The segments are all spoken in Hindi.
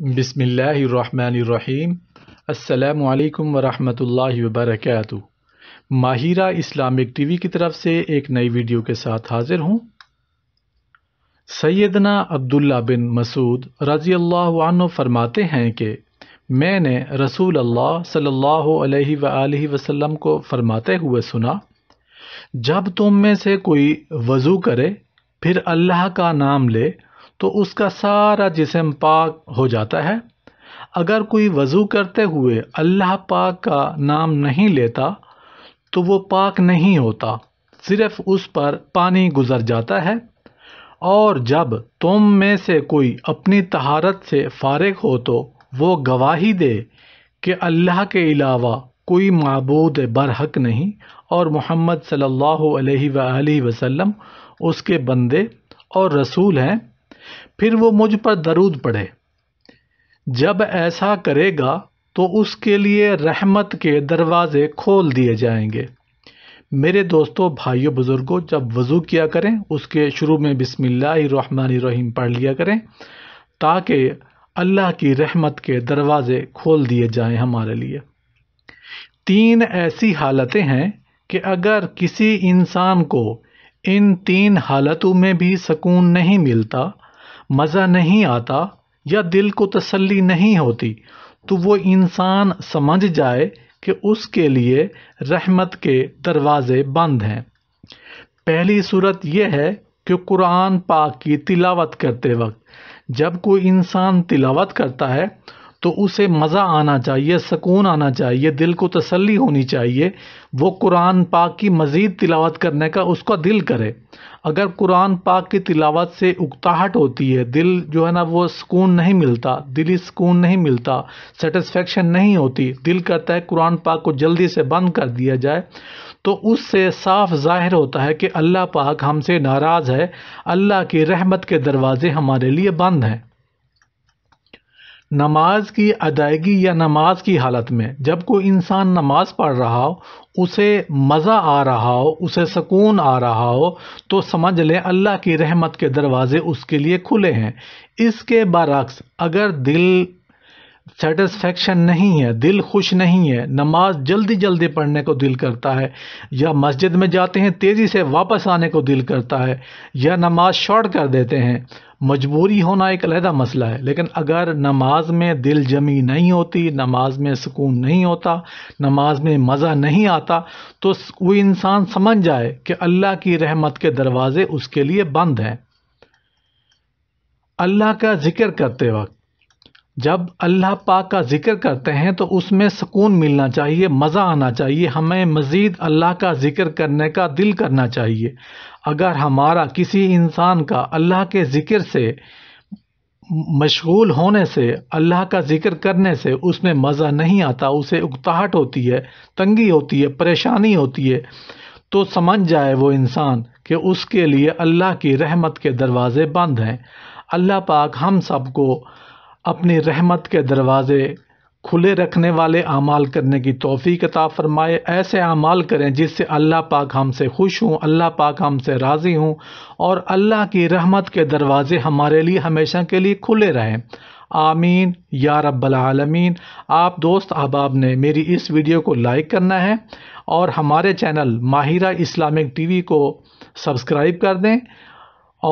बिसमीम् अल्लाम वरहमल वबरक माहिरा इस्लामिक टीवी की तरफ से एक नई वीडियो के साथ हाज़िर हूँ सैदना अब्दुल्ला बिन मसूद रज़ी अल्लाह फरमाते हैं कि मैंने रसूल अल्लाह सल्ला वसल्लम को फरमाते हुए सुना जब तुम में से कोई वज़ू करे फिर अल्लाह का नाम ले तो उसका सारा जिसम पाक हो जाता है अगर कोई वज़ू करते हुए अल्लाह पाक का नाम नहीं लेता तो वो पाक नहीं होता सिर्फ उस पर पानी गुजर जाता है और जब तुम में से कोई अपनी तहारत से फारग हो तो वो गवाही दे कि अल्लाह के अलावा कोई मबूद बरहक नहीं और मोहम्मद सल्लल्लाहु अलैहि वसल्लम उसके बंदे और रसूल हैं फिर वो मुझ पर दरूद पढ़े जब ऐसा करेगा तो उसके लिए रहमत के दरवाज़े खोल दिए जाएंगे मेरे दोस्तों भाइयों बुज़ुर्गों जब वज़ू किया करें उसके शुरू में बिसमीम पढ़ लिया करें ताकि अल्लाह की रहमत के दरवाज़े खोल दिए जाएं हमारे लिए तीन ऐसी हालतें हैं कि अगर किसी इंसान को इन तीन हालतों में भी सकून नहीं मिलता मज़ा नहीं आता या दिल को तसल्ली नहीं होती तो वो इंसान समझ जाए कि उसके लिए रहमत के दरवाज़े बंद हैं पहली सूरत यह है कि कुरान पाक की तिलावत करते वक्त जब कोई इंसान तिलावत करता है तो उसे मज़ा आना चाहिए सुकून आना चाहिए दिल को तसल्ली होनी चाहिए वो कुरान पाक की मज़ीद तिलावत करने का उसका दिल करे अगर कुरान पाक की तिलावत से उकताहट होती है दिल जो है ना वो सुकून नहीं मिलता दिली सुकून नहीं मिलता सेटिस्फेक्शन नहीं होती दिल करता है कुरान पाक को जल्दी से बंद कर दिया जाए तो उससे साफ जाहिर होता है कि अल्लाह पाक हमसे नाराज़ है अल्लाह की रहमत के दरवाज़े हमारे लिए बंद हैं नमाज की अदायगी या नमाज की हालत में जब कोई इंसान नमाज पढ़ रहा हो उसे मज़ा आ रहा हो उसे सुकून आ रहा हो तो समझ लें अल्लाह की रहमत के दरवाज़े उसके लिए खुले हैं इसके बरक्स अगर दिल सेटिस्फेक्शन नहीं है दिल खुश नहीं है नमाज जल्दी जल्दी पढ़ने को दिल करता है या मस्जिद में जाते हैं तेज़ी से वापस आने को दिल करता है या नमाज शॉर्ट कर देते हैं मजबूरी होना एक अलहदा मसला है लेकिन अगर नमाज में दिल जमी नहीं होती नमाज में सुकून नहीं होता नमाज में मज़ा नहीं आता तो वो इंसान समझ जाए कि अल्लाह की रहमत के दरवाज़े उसके लिए बंद हैं अल्लाह का ज़िक्र करते वक्त जब अल्लाह पाक का ज़िक्र करते हैं तो उसमें सुकून मिलना चाहिए मज़ा आना चाहिए हमें मज़ीद अल्लाह का ज़िक्र करने का दिल करना चाहिए अगर हमारा किसी इंसान का अल्लाह के ज़िक्र से मशगूल होने से अल्लाह का ज़िक्र करने से उसमें मज़ा नहीं आता उसे उकताहट होती है तंगी होती है परेशानी होती है तो समझ जाए वो इंसान कि उसके लिए अल्लाह की रहमत के दरवाज़े बंद हैं अल्लाह पाक हम सबको अपनी रहमत के दरवाज़े खुले रखने वाले अमाल करने की तोफ़ी कता फ़रमाए ऐसे अमाल करें जिससे अल्लाह पाक हमसे खुश हों अल्लाह पाक हमसे राज़ी हों और अल्लाह की रहमत के दरवाज़े हमारे लिए हमेशा के लिए खुले रहें आमीन या रब्बल आलमीन आप दोस्त अहबाब ने मेरी इस वीडियो को लाइक करना है और हमारे चैनल माहिरा इस्लामिक टीवी को सब्सक्राइब कर दें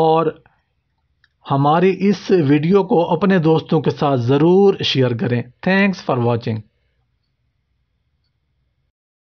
और हमारी इस वीडियो को अपने दोस्तों के साथ ज़रूर शेयर करें थैंक्स फॉर वॉचिंग